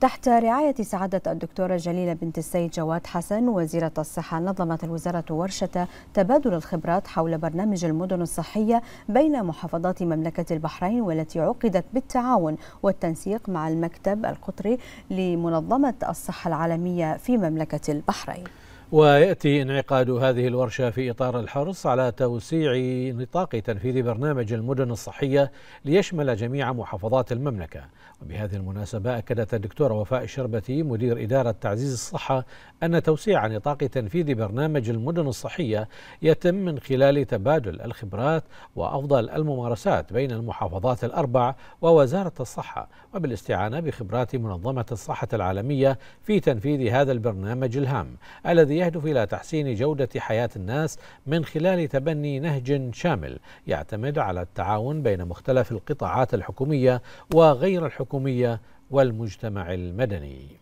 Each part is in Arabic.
تحت رعاية سعادة الدكتورة جليلة بنت السيد جواد حسن وزيرة الصحة نظمت الوزارة ورشة تبادل الخبرات حول برنامج المدن الصحية بين محافظات مملكة البحرين والتي عقدت بالتعاون والتنسيق مع المكتب القطري لمنظمة الصحة العالمية في مملكة البحرين ويأتي انعقاد هذه الورشة في إطار الحرص على توسيع نطاق تنفيذ برنامج المدن الصحية ليشمل جميع محافظات المملكة وبهذه المناسبة أكدت الدكتورة وفاء الشربتي مدير إدارة تعزيز الصحة أن توسيع نطاق تنفيذ برنامج المدن الصحية يتم من خلال تبادل الخبرات وأفضل الممارسات بين المحافظات الأربع ووزارة الصحة وبالاستعانة بخبرات منظمة الصحة العالمية في تنفيذ هذا البرنامج الهام الذي يهدف إلى تحسين جودة حياة الناس من خلال تبني نهج شامل يعتمد على التعاون بين مختلف القطاعات الحكومية وغير الحكومية والمجتمع المدني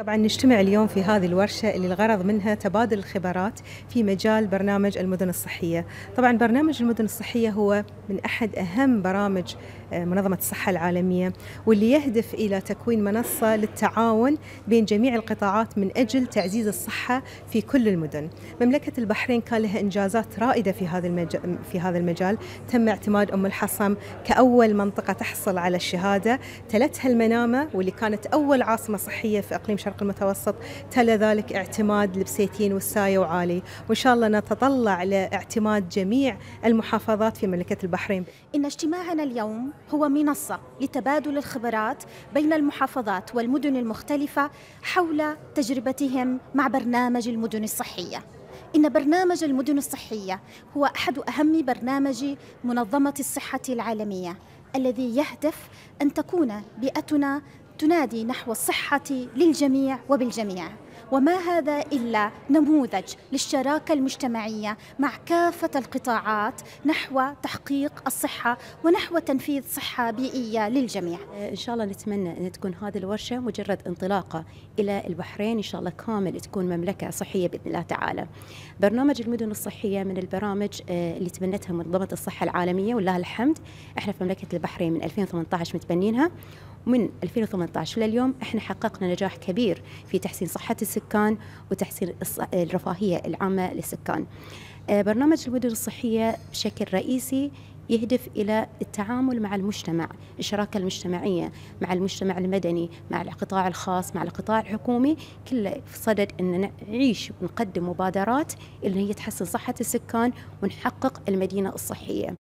طبعا نجتمع اليوم في هذه الورشة اللي الغرض منها تبادل الخبرات في مجال برنامج المدن الصحية طبعا برنامج المدن الصحية هو من أحد أهم برامج آه، منظمة الصحة العالمية واللي يهدف إلى تكوين منصة للتعاون بين جميع القطاعات من أجل تعزيز الصحة في كل المدن مملكة البحرين كان لها إنجازات رائدة في هذا المجال, في هذا المجال. تم اعتماد أم الحصم كأول منطقة تحصل على الشهادة تلتها المنامة واللي كانت أول عاصمة صحية في إقليم شرق الشرق المتوسط تلا ذلك اعتماد البسيتين والساية وعالي وإن شاء الله نتطلع لاعتماد جميع المحافظات في مملكة البحرين إن اجتماعنا اليوم هو منصة لتبادل الخبرات بين المحافظات والمدن المختلفة حول تجربتهم مع برنامج المدن الصحية إن برنامج المدن الصحية هو أحد أهم برنامج منظمة الصحة العالمية الذي يهدف أن تكون بيئتنا تنادي نحو الصحة للجميع وبالجميع وما هذا إلا نموذج للشراكة المجتمعية مع كافة القطاعات نحو تحقيق الصحة ونحو تنفيذ صحة بيئية للجميع إن شاء الله نتمنى أن تكون هذه الورشة مجرد انطلاقة إلى البحرين إن شاء الله كامل تكون مملكة صحية بإذن الله تعالى برنامج المدن الصحية من البرامج آه، اللي تبنتها منظمة الصحة العالمية ولله الحمد احنا في مملكة البحرين من 2018 متبنينها ومن 2018 لليوم احنا حققنا نجاح كبير في تحسين صحة السكان السكان وتحسين الرفاهية العامة للسكان آه، برنامج المدن الصحية بشكل رئيسي يهدف الى التعامل مع المجتمع، الشراكه المجتمعيه، مع المجتمع المدني، مع القطاع الخاص، مع القطاع الحكومي، كله في صدد ان نعيش ونقدم مبادرات اللي هي تحسن صحه السكان ونحقق المدينه الصحيه.